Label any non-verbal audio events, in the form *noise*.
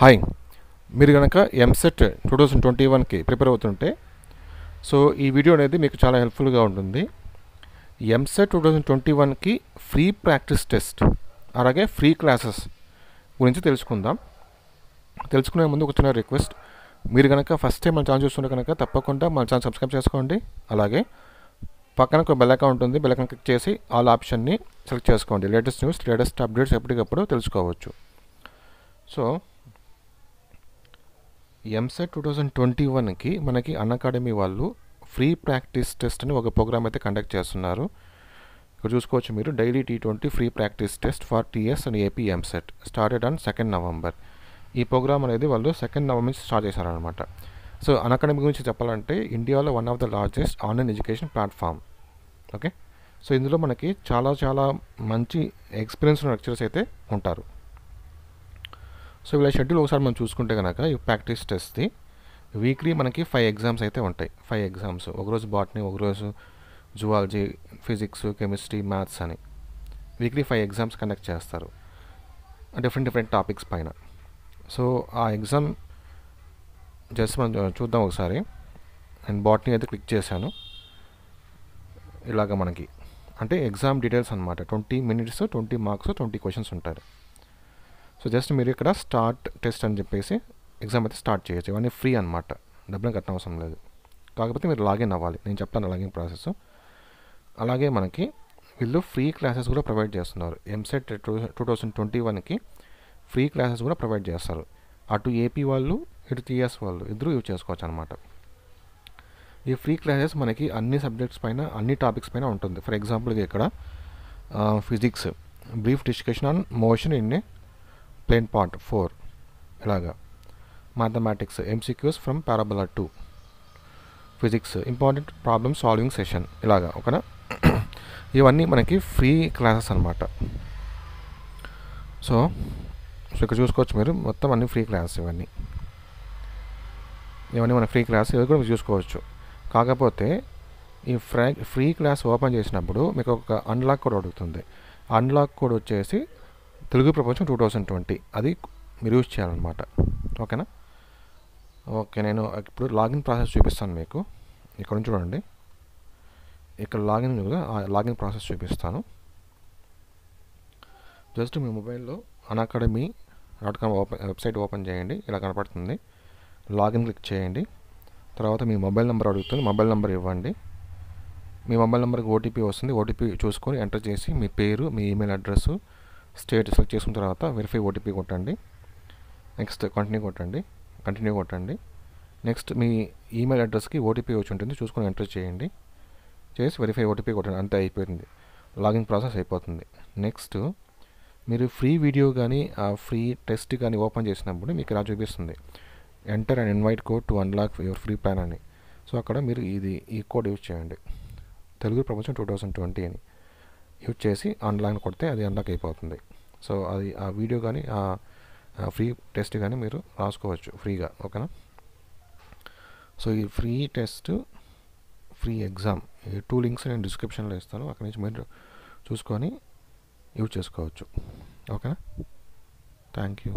hi మీరు కనుక EAMCET two thousand twenty వన్కి ప్రిపేర్ అవుతుంటే సో ఈ వీడియో అనేది మీకు చాలా హెల్ప్ఫుల్గా ఉంటుంది ఎంసెట్ టూ థౌజండ్ ట్వంటీ వన్కి ఫ్రీ ప్రాక్టీస్ టెస్ట్ అలాగే ఫ్రీ క్లాసెస్ గురించి తెలుసుకుందాం తెలుసుకునే ముందు ఒక చిన్న రిక్వెస్ట్ మీరు కనుక ఫస్ట్ టైం మన ఛానల్ చూస్తుంటే కనుక తప్పకుండా మన ఛానల్ సబ్స్క్రైబ్ చేసుకోండి అలాగే పక్కన ఒక బెల్ అకౌంట్ ఉంటుంది బెల్ అకౌంట్ క్లిక్ చేసి ఆల్ ఆప్షన్ని సెలెక్ట్ చేసుకోండి లేటెస్ట్ న్యూస్ లేటెస్ట్ అప్డేట్స్ ఎప్పటికప్పుడు తెలుసుకోవచ్చు so EAMCET two thousand twenty వన్కి మనకి అన్ అకాడమీ వాళ్ళు ఫ్రీ ప్రాక్టీస్ టెస్ట్ అని ఒక ప్రోగ్రామ్ అయితే కండక్ట్ చేస్తున్నారు ఇక్కడ చూసుకోవచ్చు మీరు daily T twenty free practice test for TS and AP EAMCET started on second November ఈ ప్రోగ్రామ్ అనేది వాళ్ళు సెకండ్ నవంబర్ నుంచి స్టార్ట్ చేశారనమాట సో అన్ అకాడమీ గురించి చెప్పాలంటే ఇండియాలో one of the largest online education platform okay so ఇందులో మనకి చాలా చాలా మంచి ఎక్స్పీరియన్స్ లెక్చరర్స్ అయితే ఉంటారు సో ఇలా షెడ్యూల్ ఒకసారి మనం చూసుకుంటే కనుక ఈ ప్రాక్టీస్ టెస్ట్ది వీక్లీ మనకి ఫైవ్ ఎగ్జామ్స్ అయితే ఉంటాయి ఫైవ్ ఎగ్జామ్స్ ఒకరోజు బాటనీ ఒకరోజు జువాలజీ ఫిజిక్స్ కెమిస్ట్రీ మ్యాథ్స్ అని వీక్లీ ఫైవ్ ఎగ్జామ్స్ కండక్ట్ చేస్తారు డిఫరెంట్ డిఫరెంట్ టాపిక్స్ పైన సో ఆ ఎగ్జామ్ జస్ట్ మనం చూద్దాం ఒకసారి అండ్ బాటనీ అయితే క్లిక్ చేశాను ఇలాగ మనకి అంటే ఎగ్జామ్ డీటెయిల్స్ అనమాట twenty minutes twenty marks twenty questions ఉంటారు సో జస్ట్ మీరు ఇక్కడ స్టార్ట్ టెస్ట్ అని చెప్పేసి ఎగ్జామ్ అయితే స్టార్ట్ చేయొచ్చు ఇవన్నీ ఫ్రీ అనమాట డబ్బులు కట్టిన అవసరం లేదు కాకపోతే మీరు లాగిన్ అవ్వాలి నేను చెప్తాను లాగిన్ ప్రాసెస్ అలాగే మనకి వీళ్ళు ఫ్రీ క్లాసెస్ కూడా ప్రొవైడ్ చేస్తున్నారు ఎంసెట్ టూ థౌసండ్ ట్వంటీ వన్కి ఫ్రీ క్లాసెస్ కూడా ప్రొవైడ్ చేస్తారు అటు ఏపీ వాళ్ళు ఇటు టీఎస్ వాళ్ళు ఇద్దరు యూజ్ చేసుకోవచ్చు అనమాట ఈ ఫ్రీ క్లాసెస్ మనకి అన్ని సబ్జెక్ట్స్ పైన అన్ని టాపిక్స్ పైన ఉంటుంది ఫర్ ఎగ్జాంపుల్గా ఇక్కడ physics brief discussion on motion in a plane point four ఇలాగా mathematics MCQs from parabola to physics important problem solving session ఇలాగా ఓకేనా *clears throat* ఇవన్నీ మనకి ఫ్రీ క్లాసెస్ అనమాట సో సో ఇక్కడ చూసుకోవచ్చు మీరు మొత్తం అన్ని ఫ్రీ క్లాసెస్ ఇవన్నీ ఇవన్నీ మన ఫ్రీ క్లాస్ ఇవి కూడా మీరు చూసుకోవచ్చు కాకపోతే ఈ ఫ్రీ క్లాస్ ఓపెన్ చేసినప్పుడు మీకు ఒక అన్లాక్ కోడ్ అడుగుతుంది అన్లాక్ కోడ్ వచ్చేసి Telugu Prapancham two thousand twenty అది మీరు యూజ్ చేయాలన్నమాట ఓకేనా ఓకే నేను ఇప్పుడు లాగిన్ ప్రాసెస్ చూపిస్తాను మీకు ఇక్కడ నుంచి చూడండి ఇక్కడ లాగిన్ కూడా లాగిన్ ప్రాసెస్ చూపిస్తాను జస్ట్ మీ మొబైల్లో Unacademy dot com open website open చేయండి ఇలా కనపడుతుంది లాగిన్ క్లిక్ చేయండి తర్వాత మీ మొబైల్ నెంబర్ అడుగుతుంది మొబైల్ నెంబర్ ఇవ్వండి మీ మొబైల్ నెంబర్కి ఓటీపీ వస్తుంది ఓటీపీ చూసుకొని ఎంటర్ చేసి మీ పేరు మీ ఈమెయిల్ అడ్రస్సు స్టేట్ సెలెక్ట్ చేసుకున్న తర్వాత వెరిఫై ఓటీపీ కొట్టండి నెక్స్ట్ కంటిన్యూ కొట్టండి కంటిన్యూ కొట్టండి నెక్స్ట్ మీ ఈమెయిల్ అడ్రస్కి ఓటీపీ వచ్చి ఉంటుంది చూసుకొని ఎంటర్ చేయండి చేసి వెరిఫై ఓటీపీ కొట్టండి అంతే అయిపోయింది లాగిన్ ప్రాసెస్ అయిపోతుంది నెక్స్ట్ మీరు ఫ్రీ వీడియో కానీ ఆ ఫ్రీ టెస్ట్ కానీ ఓపెన్ చేసినప్పుడు మీకు ఇలా చూపిస్తుంది enter and invite code to unlock your free plan అని సో అక్కడ మీరు ఇది ఈ కోడ్ యూజ్ చేయండి Telugu Prapancham two thousand twenty అని యూజ్ చేసి ఆన్లైన్ కొడితే అది అన్లాక్ అయిపోతుంది సో అది ఆ వీడియో కానీ ఆ ఫ్రీ టెస్ట్ కానీ మీరు రాసుకోవచ్చు ఫ్రీగా ఓకేనా సో ఈ ఫ్రీ టెస్ట్ ఫ్రీ ఎగ్జామ్ ఈ టూ లింక్స్ నేను డిస్క్రిప్షన్లో ఇస్తాను అక్కడ నుంచి మీరు చూసుకొని యూజ్ చేసుకోవచ్చు ఓకేనా థ్యాంక్ యూ